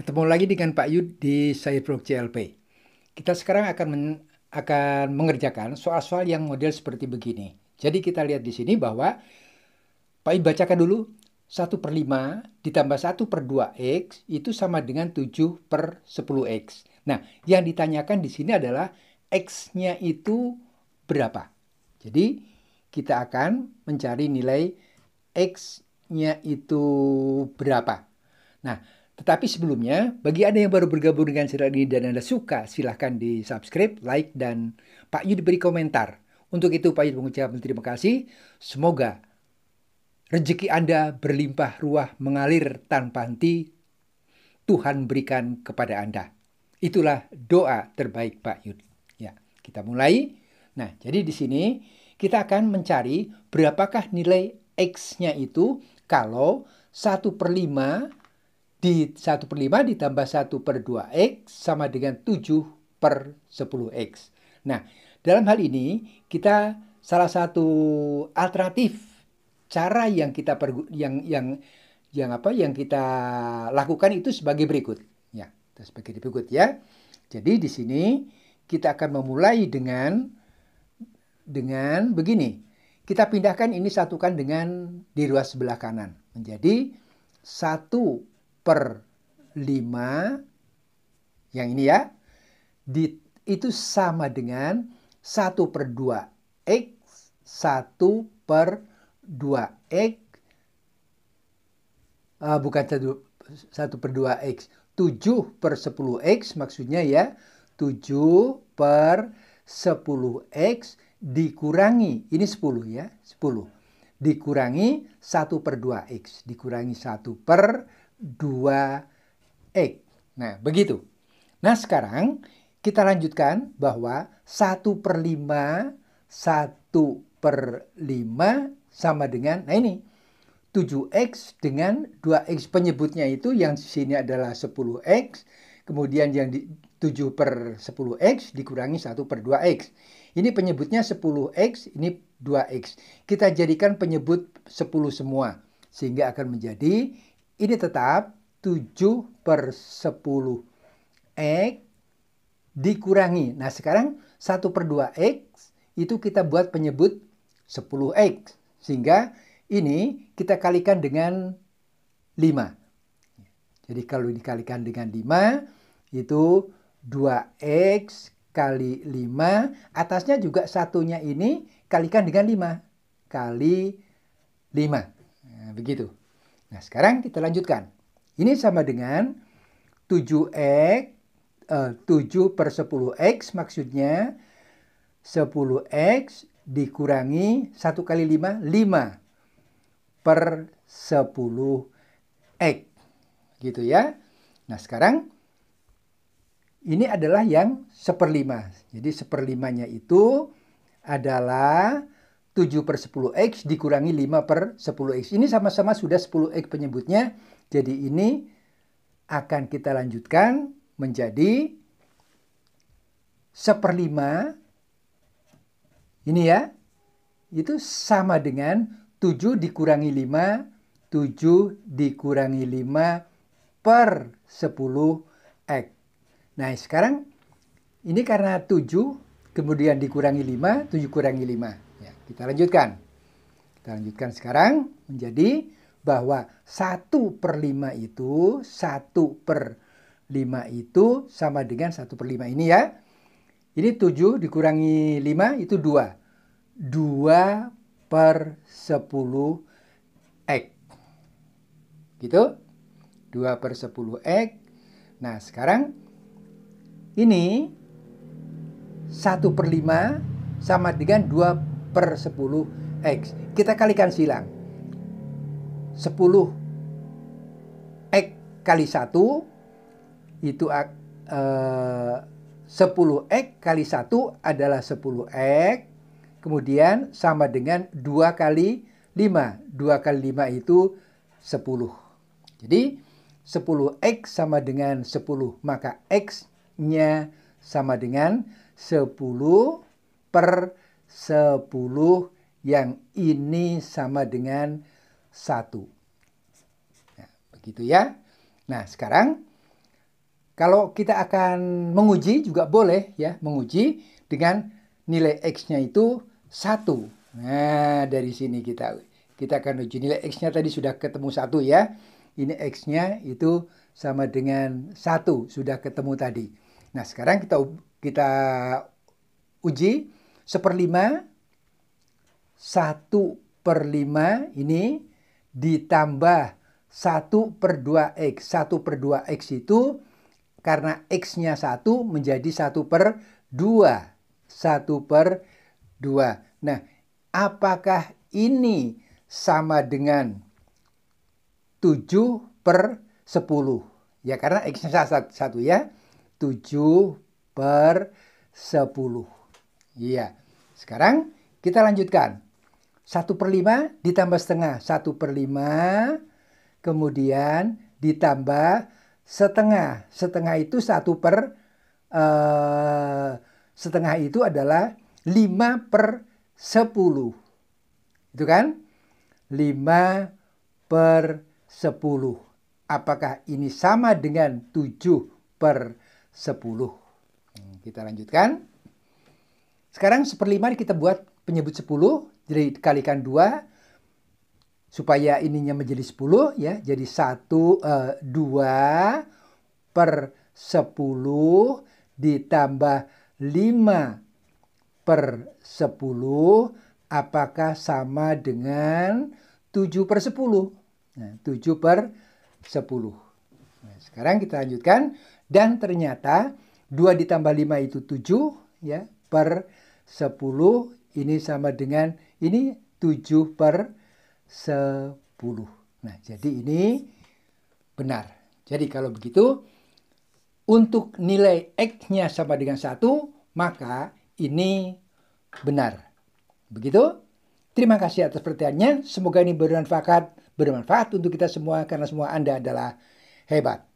Ketemu lagi dengan Pak Yud di Cyberpro CLP. Kita sekarang akan men akan mengerjakan soal-soal yang model seperti begini. Jadi kita lihat di sini bahwa Pak Yud bacakan dulu 1 per 5 ditambah 1 per 2x itu sama dengan 7 per 10x. Nah, yang ditanyakan di sini adalah x-nya itu berapa. Jadi kita akan mencari nilai x-nya itu berapa. Nah, tetapi sebelumnya, bagi Anda yang baru bergabung dengan serial ini dan Anda suka, silahkan di subscribe, like, dan Pak Yud beri komentar. Untuk itu Pak Yud mengucapkan terima kasih. Semoga rezeki Anda berlimpah ruah mengalir tanpa henti. Tuhan berikan kepada Anda. Itulah doa terbaik Pak Yud. Ya, kita mulai. Nah, jadi di sini kita akan mencari berapakah nilai X-nya itu kalau 1 per 5 di 1 per 5 ditambah 1 per 2x sama dengan 7 per 10x. Nah, dalam hal ini kita salah satu alternatif cara yang kita pergi yang yang yang apa yang kita lakukan itu sebagai berikut ya sebagai berikut ya jadi di sini kita akan memulai dengan dengan begini kita pindahkan ini satukan dengan di ruas sebelah kanan menjadi satu per 5 yang ini ya di, itu sama dengan 1 per 2 x 1 per 2 x uh, bukan 1, 1 per 2 x 7 per 10 x maksudnya ya 7 per 10 x dikurangi ini 10 ya 10 dikurangi 1 per 2 x dikurangi 1 per 2x. Nah, begitu. Nah, sekarang kita lanjutkan bahwa 1 per 5, 1 per 5 sama dengan, nah ini, 7x dengan 2x penyebutnya itu yang sini adalah 10x, kemudian yang di, 7 per 10x dikurangi 1 per 2x. Ini penyebutnya 10x, ini 2x. Kita jadikan penyebut 10 semua, sehingga akan menjadi ini tetap 7 per 10 X dikurangi. Nah sekarang 1 per 2 X itu kita buat penyebut 10 X. Sehingga ini kita kalikan dengan 5. Jadi kalau dikalikan dengan 5 itu 2X kali 5. Atasnya juga satunya ini kalikan dengan 5. Kali 5. Nah, begitu. Nah, sekarang kita lanjutkan. Ini sama dengan 7X, eh, 7 per 10X maksudnya 10X dikurangi 1 kali 5, 5 per 10X. Gitu ya. Nah, sekarang ini adalah yang seperlima. Jadi seperlimanya itu adalah 7 per 10x dikurangi 5 per 10x. Ini sama-sama sudah 10x penyebutnya. Jadi ini akan kita lanjutkan menjadi 1 per 5. ini ya itu sama dengan 7 dikurangi 5 7 dikurangi 5 per 10 x nah sekarang ini karena 7 kemudian dikurangi 5 7 kurangi 5 kita lanjutkan. Kita lanjutkan sekarang menjadi bahwa 1 per 5 itu, 1 per 5 itu sama dengan 1 per 5 ini ya. Ini 7 dikurangi 5 itu 2. 2 per 10 X. Gitu. 2 per 10 X. Nah sekarang ini 1 per 5 sama dengan 2 per 10x. Kita kalikan silang. 10x kali 1 itu eh, uh, 10x kali 1 adalah 10x. Kemudian sama dengan 2 kali 5. 2 kali 5 itu 10. Jadi 10x sama dengan 10. Maka x-nya sama dengan 10 per 10. 10 yang ini sama dengan 1. Nah, ya, begitu ya. Nah, sekarang kalau kita akan menguji juga boleh ya, menguji dengan nilai x-nya itu 1. Nah, dari sini kita kita akan uji nilai x-nya tadi sudah ketemu 1 ya. Ini x-nya itu sama dengan 1 sudah ketemu tadi. Nah, sekarang kita kita uji seperlima, satu per lima ini ditambah satu per dua X. Satu per dua X itu karena X-nya satu menjadi satu per dua. Satu per dua. Nah, apakah ini sama dengan 7 per 10. Ya karena X-nya satu ya. 7 per 10. Iya. Sekarang kita lanjutkan. 1 per 5 ditambah setengah. 1 per 5 kemudian ditambah setengah. Setengah itu 1 per uh, setengah itu adalah 5 per 10. Itu kan? 5 per 10. Apakah ini sama dengan 7 per 10? Hmm, kita lanjutkan. Sekarang 1 per seperlima kita buat penyebut 10, jadi dikalikan 2, supaya ininya menjadi 10 ya. Jadi 1, eh, 2 per 10 ditambah 5 per 10 apakah sama dengan 7 per 10? Nah, 7 per 10. Nah, sekarang kita lanjutkan. Dan ternyata 2 ditambah 5 itu 7. Ya, per 10. Ini sama dengan ini 7 per 10. Nah, jadi ini benar. Jadi kalau begitu, untuk nilai X-nya sama dengan 1, maka ini benar. Begitu? Terima kasih atas perhatiannya. Semoga ini bermanfaat, bermanfaat untuk kita semua karena semua Anda adalah hebat.